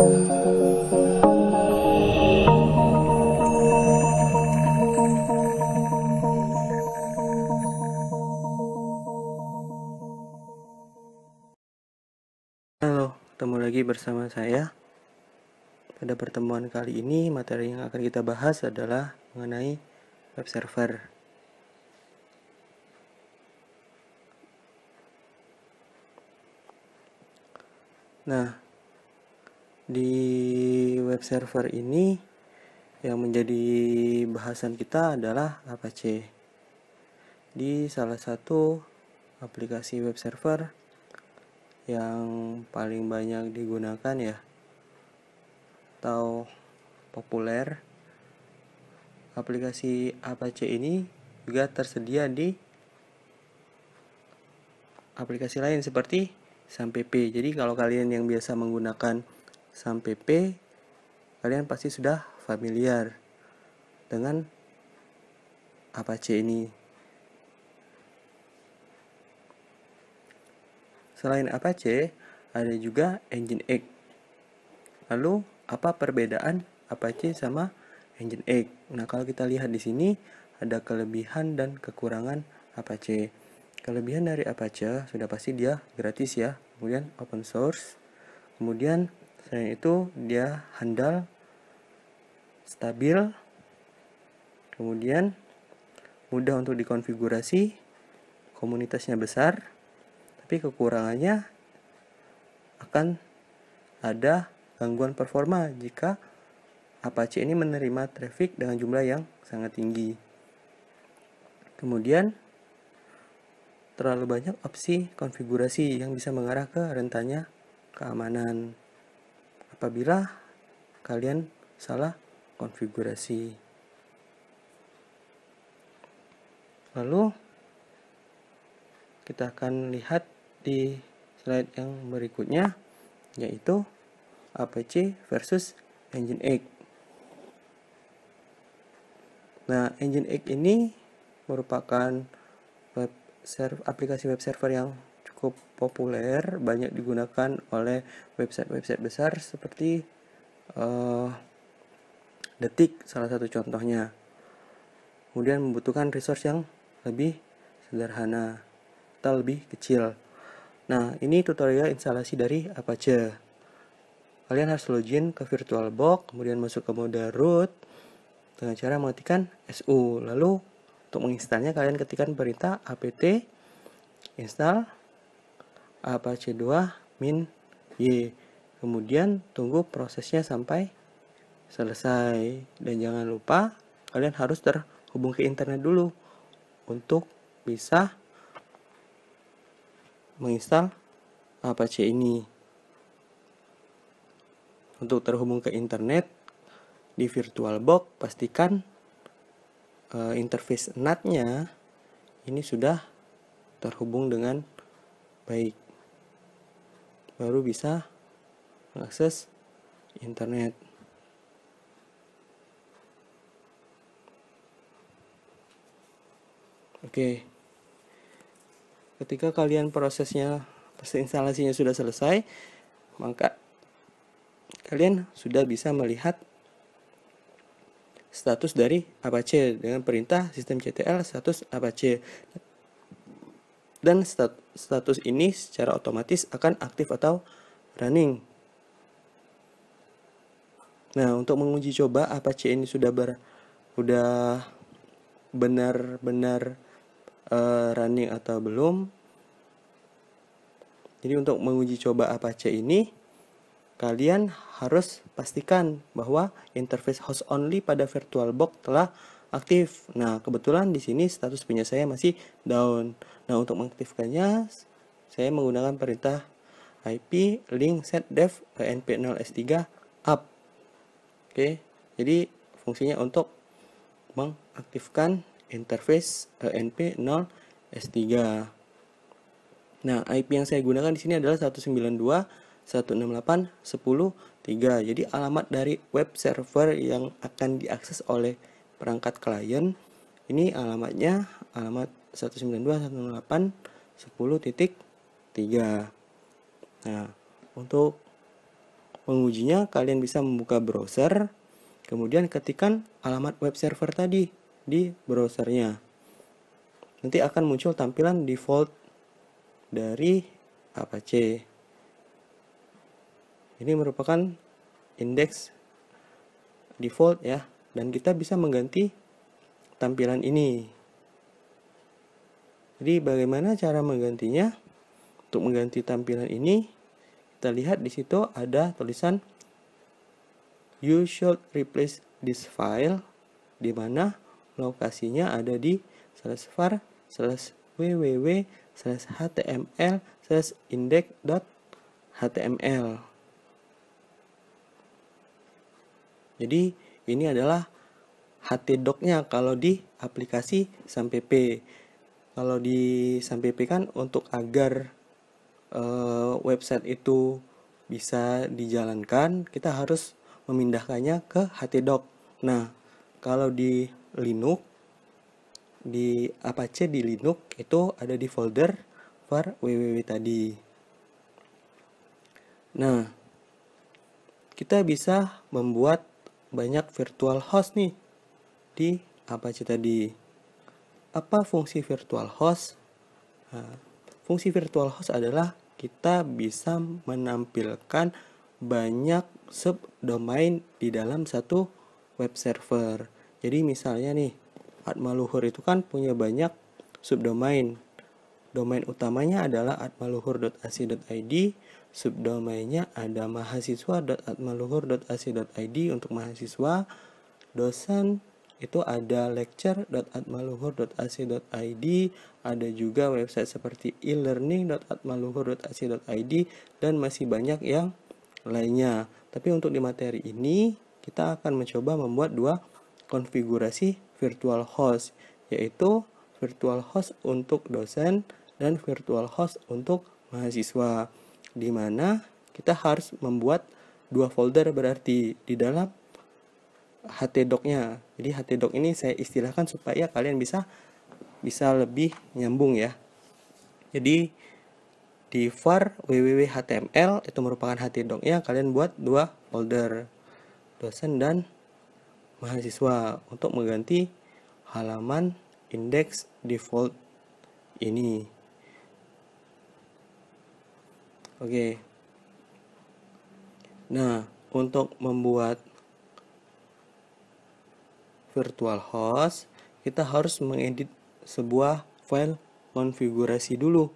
Halo, ketemu lagi bersama saya. Pada pertemuan kali ini, materi yang akan kita bahas adalah mengenai web server. Nah, di web server ini yang menjadi bahasan kita adalah Apache di salah satu aplikasi web server yang paling banyak digunakan ya atau populer aplikasi Apache ini juga tersedia di aplikasi lain seperti SamPP. Jadi kalau kalian yang biasa menggunakan sampai P kalian pasti sudah familiar dengan apa C ini Selain apa c ada juga Engine X Lalu, apa perbedaan apa c sama Engine X Nah, kalau kita lihat di sini, ada kelebihan dan kekurangan apa c Kelebihan dari apa c sudah pasti dia gratis ya. Kemudian open source. Kemudian selain itu dia handal stabil kemudian mudah untuk dikonfigurasi komunitasnya besar tapi kekurangannya akan ada gangguan performa jika Apache ini menerima traffic dengan jumlah yang sangat tinggi kemudian terlalu banyak opsi konfigurasi yang bisa mengarah ke rentannya keamanan apabila kalian salah konfigurasi. Lalu kita akan lihat di slide yang berikutnya yaitu APC versus X. Nah, X ini merupakan web server aplikasi web server yang cukup populer, banyak digunakan oleh website-website besar seperti uh, Detik salah satu contohnya. Kemudian membutuhkan resource yang lebih sederhana atau lebih kecil. Nah, ini tutorial instalasi dari Apache. Kalian harus login ke VirtualBox, kemudian masuk ke mode root dengan cara mengetikkan su. Lalu untuk menginstalnya kalian ketikkan perintah apt install A per C2 min Y. Kemudian tunggu prosesnya sampai selesai. Dan jangan lupa kalian harus terhubung ke internet dulu untuk bisa menginstal apa C ini. Untuk terhubung ke internet di VirtualBox pastikan e, interface NAT-nya ini sudah terhubung dengan baik baru bisa akses internet. Oke. Ketika kalian prosesnya proses instalasinya sudah selesai, maka kalian sudah bisa melihat status dari Apache dengan perintah sistem CTL status Apache dan stat status ini secara otomatis akan aktif atau running. Nah, untuk menguji coba apa C ini sudah ber, udah benar-benar uh, running atau belum. Jadi untuk menguji coba Apache ini, kalian harus pastikan bahwa interface host only pada virtual box telah aktif. Nah, kebetulan di sini status punya saya masih down. Nah, untuk mengaktifkannya, saya menggunakan perintah IP link set dev np0s3 up. Oke, jadi fungsinya untuk mengaktifkan interface np0s3. Nah, IP yang saya gunakan di sini adalah 192 Jadi alamat dari web server yang akan diakses oleh perangkat klien ini alamatnya alamat 192.168.10.3 nah untuk pengujinya kalian bisa membuka browser kemudian ketikan alamat web server tadi di browsernya nanti akan muncul tampilan default dari Apache ini merupakan indeks default ya dan kita bisa mengganti tampilan ini. Jadi bagaimana cara menggantinya? Untuk mengganti tampilan ini, kita lihat di situ ada tulisan you should replace this file di mana lokasinya ada di slash var slash www slash html slash html jadi ini adalah HT docknya nya kalau di aplikasi SamPP. Kalau di SamPP kan untuk agar e, website itu bisa dijalankan, kita harus memindahkannya ke HT dock Nah, kalau di Linux di Apache di Linux itu ada di folder var www tadi. Nah, kita bisa membuat banyak virtual host nih di apa sih tadi. Apa fungsi virtual host? Nah, fungsi virtual host adalah kita bisa menampilkan banyak subdomain di dalam satu web server. Jadi misalnya nih, Atma Luhur itu kan punya banyak subdomain. Domain utamanya adalah atmaluhur.ac.id, subdomainnya ada mahasiswa.atmaluhur.ac.id untuk mahasiswa, dosen itu ada lecture.atmaluhur.ac.id, ada juga website seperti e-learning.atmaluhur.ac.id dan masih banyak yang lainnya. Tapi untuk di materi ini kita akan mencoba membuat dua konfigurasi virtual host yaitu virtual host untuk dosen dan virtual host untuk mahasiswa di mana kita harus membuat dua folder berarti di dalam htdoc-nya. Jadi htdoc ini saya istilahkan supaya kalian bisa bisa lebih nyambung ya. Jadi di var www.html itu merupakan htdoc-nya kalian buat dua folder dosen dan mahasiswa untuk mengganti halaman index default ini. Oke. Nah, untuk membuat virtual host, kita harus mengedit sebuah file konfigurasi dulu.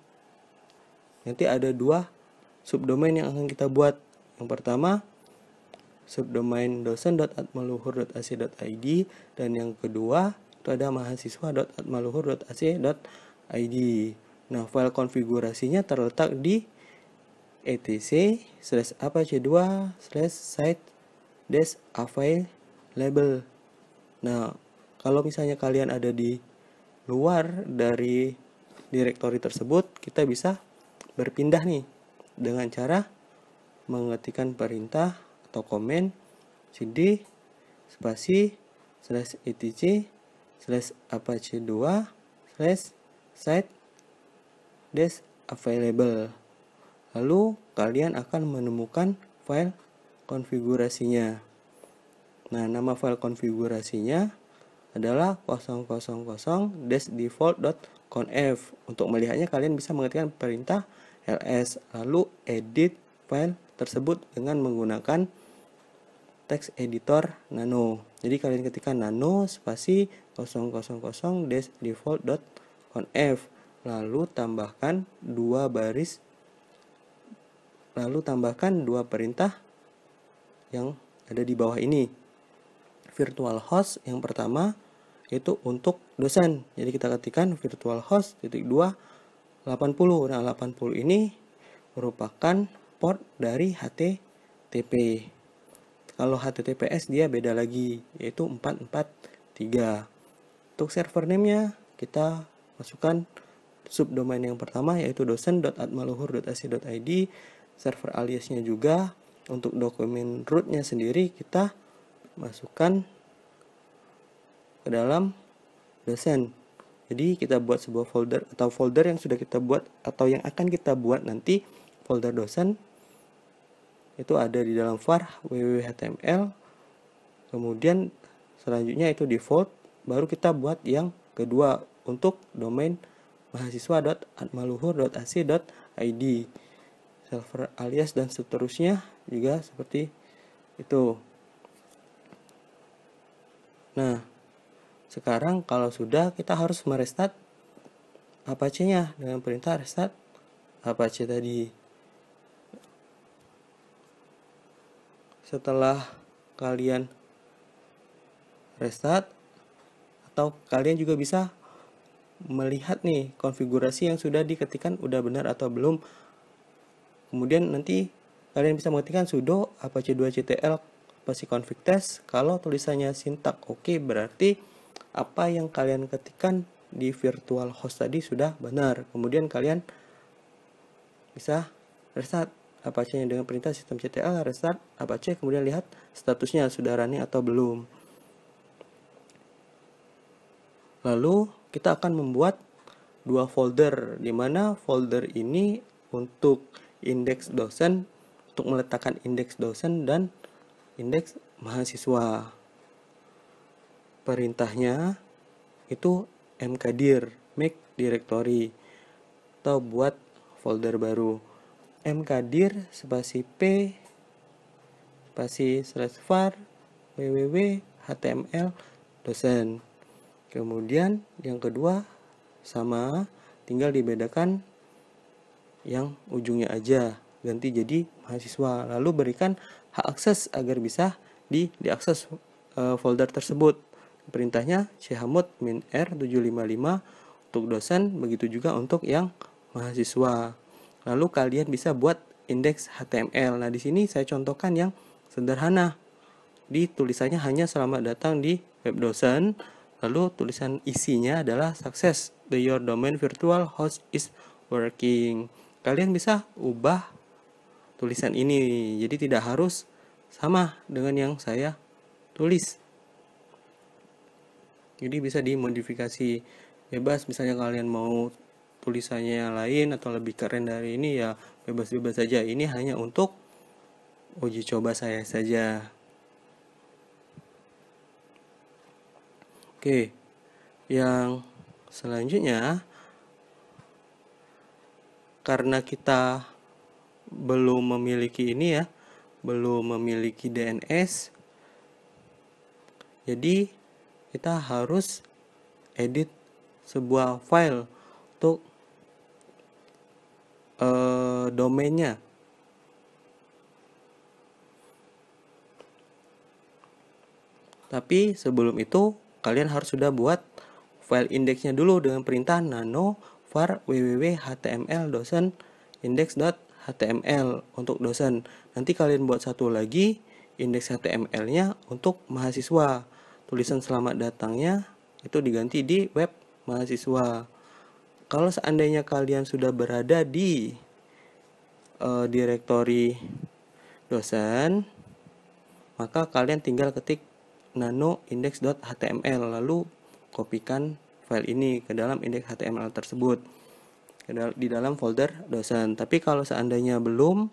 Nanti ada dua subdomain yang akan kita buat. Yang pertama, subdomain dosen.atmaluhur.ac.id dan yang kedua itu ada mahasiswa.atmaluhur.ac.id. Nah, file konfigurasinya terletak di etc slash apache 2 slash site dash available nah kalau misalnya kalian ada di luar dari direktori tersebut kita bisa berpindah nih dengan cara mengetikkan perintah atau komen cd spasi slash etc slash apache 2 slash site dash available Lalu kalian akan menemukan file konfigurasinya. Nah, nama file konfigurasinya adalah 000-default.conf. Untuk melihatnya kalian bisa mengetikkan perintah ls lalu edit file tersebut dengan menggunakan text editor nano. Jadi kalian ketikkan nano spasi 000-default.conf lalu tambahkan dua baris Lalu tambahkan dua perintah yang ada di bawah ini. Virtual host yang pertama itu untuk dosen. Jadi kita ketikkan virtual host titik 2 80. Nah, 80 ini merupakan port dari HTTP. Kalau HTTPS dia beda lagi yaitu 443. Untuk server name-nya kita masukkan subdomain yang pertama yaitu dosen.atmaluhur.ac.id server aliasnya juga untuk dokumen rootnya sendiri kita masukkan ke dalam dosen jadi kita buat sebuah folder atau folder yang sudah kita buat atau yang akan kita buat nanti folder dosen itu ada di dalam var www.html kemudian selanjutnya itu default baru kita buat yang kedua untuk domain mahasiswa.atmaluhur.ac.id server alias dan seterusnya juga seperti itu nah sekarang kalau sudah kita harus merestart Apache nya dengan perintah restart Apache tadi setelah kalian restart atau kalian juga bisa melihat nih konfigurasi yang sudah diketikkan udah benar atau belum Kemudian nanti kalian bisa mengetikkan sudo apa apache 2 ctl pasti config test kalau tulisannya sintak oke okay, berarti apa yang kalian ketikkan di virtual host tadi sudah benar kemudian kalian bisa restart apache nya dengan perintah sistem ctl restart apache kemudian lihat statusnya sudah running atau belum lalu kita akan membuat dua folder dimana folder ini untuk indeks dosen untuk meletakkan indeks dosen dan indeks mahasiswa. Perintahnya itu mkdir make directory atau buat folder baru mkdir spasi p spasi slash var www html dosen kemudian yang kedua sama tinggal dibedakan yang ujungnya aja ganti jadi mahasiswa lalu berikan hak akses agar bisa di diakses e, folder tersebut perintahnya chmod min r 755 untuk dosen begitu juga untuk yang mahasiswa lalu kalian bisa buat indeks HTML nah di sini saya contohkan yang sederhana di tulisannya hanya selamat datang di web dosen lalu tulisan isinya adalah sukses the your domain virtual host is working kalian bisa ubah tulisan ini jadi tidak harus sama dengan yang saya tulis jadi bisa dimodifikasi bebas misalnya kalian mau tulisannya lain atau lebih keren dari ini ya bebas-bebas saja ini hanya untuk uji coba saya saja oke yang selanjutnya karena kita belum memiliki ini ya, belum memiliki DNS. Jadi kita harus edit sebuah file untuk uh, domainnya. Tapi sebelum itu kalian harus sudah buat file indeksnya dulu dengan perintah nano var wwwhtml dosen untuk dosen. Nanti kalian buat satu lagi indeks HTML-nya untuk mahasiswa. Tulisan selamat datangnya itu diganti di web mahasiswa. Kalau seandainya kalian sudah berada di uh, direktori dosen, maka kalian tinggal ketik nano index.html lalu kopikan file ini ke dalam indeks HTML tersebut di dalam folder dosen. Tapi kalau seandainya belum,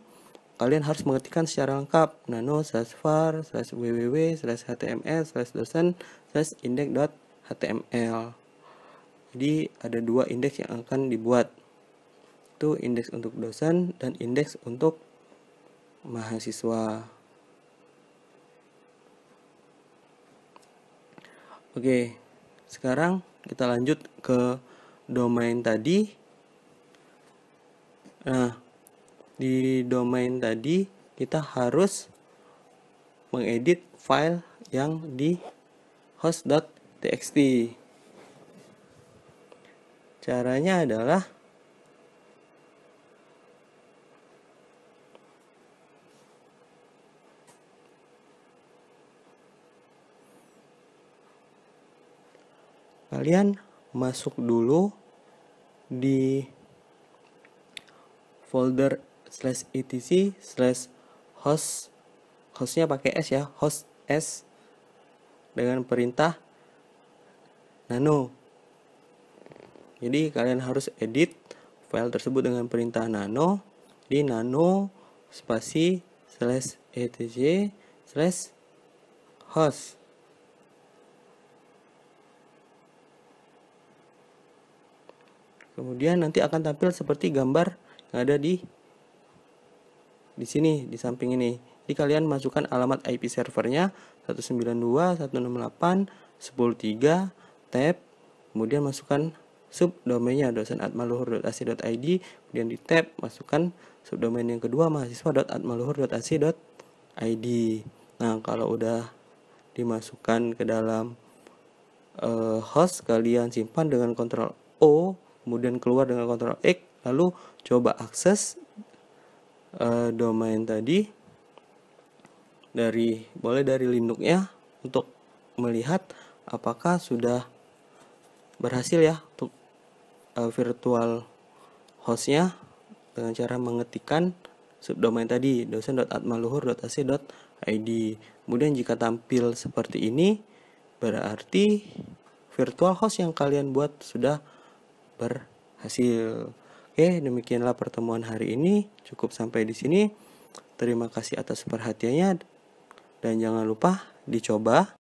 kalian harus mengetikkan secara lengkap nano slash var slash www slash html slash dosen slash index.html. Jadi ada dua indeks yang akan dibuat. Itu indeks untuk dosen dan indeks untuk mahasiswa. Oke, sekarang kita lanjut ke domain tadi nah di domain tadi kita harus mengedit file yang di host.txt caranya adalah kalian masuk dulu di folder slash etc slash host hostnya pakai s ya host s dengan perintah nano jadi kalian harus edit file tersebut dengan perintah nano di nano spasi slash etc slash host Kemudian nanti akan tampil seperti gambar yang ada di di sini di samping ini. Jadi kalian masukkan alamat IP servernya 192.168.10.3 tab kemudian masukkan subdomainnya dosen@maluhur.ac.id kemudian di tab masukkan subdomain yang kedua mahasiswa.atmaluhur.ac.id nah kalau udah dimasukkan ke dalam uh, host kalian simpan dengan kontrol O kemudian keluar dengan kontrol X lalu coba akses uh, domain tadi dari boleh dari Linux ya untuk melihat apakah sudah berhasil ya untuk uh, virtual hostnya dengan cara mengetikkan subdomain tadi dosen.atmaluhur.ac.id kemudian jika tampil seperti ini berarti virtual host yang kalian buat sudah berhasil. Oke, demikianlah pertemuan hari ini. Cukup sampai di sini. Terima kasih atas perhatiannya, dan jangan lupa dicoba.